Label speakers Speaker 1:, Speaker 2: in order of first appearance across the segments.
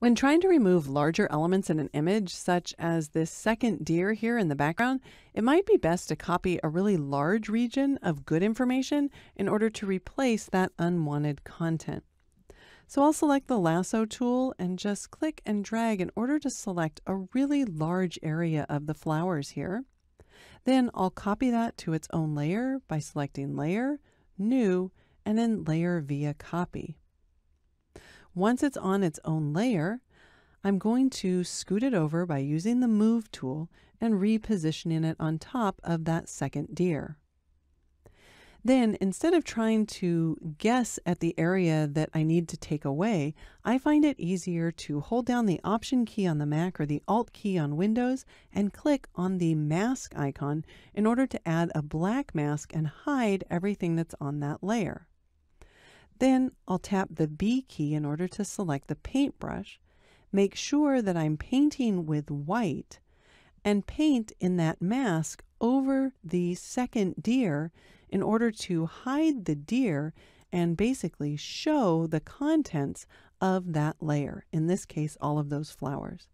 Speaker 1: When trying to remove larger elements in an image, such as this second deer here in the background, it might be best to copy a really large region of good information in order to replace that unwanted content. So I'll select the lasso tool and just click and drag in order to select a really large area of the flowers here. Then I'll copy that to its own layer by selecting Layer, New, and then Layer via Copy. Once it's on its own layer, I'm going to scoot it over by using the Move tool and repositioning it on top of that second deer. Then, instead of trying to guess at the area that I need to take away, I find it easier to hold down the Option key on the Mac or the Alt key on Windows and click on the mask icon in order to add a black mask and hide everything that's on that layer. Then I'll tap the B key in order to select the paintbrush, make sure that I'm painting with white, and paint in that mask over the second deer in order to hide the deer and basically show the contents of that layer, in this case, all of those flowers.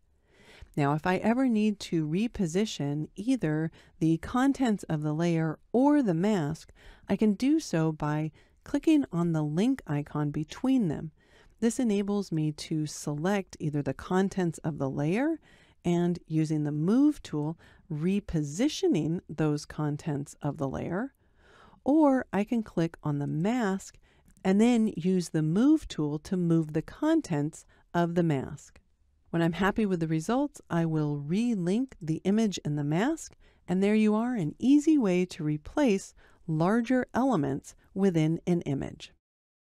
Speaker 1: Now, if I ever need to reposition either the contents of the layer or the mask, I can do so by clicking on the link icon between them. This enables me to select either the contents of the layer and using the Move tool, repositioning those contents of the layer, or I can click on the mask and then use the Move tool to move the contents of the mask. When I'm happy with the results, I will relink the image and the mask, and there you are, an easy way to replace larger elements within an image.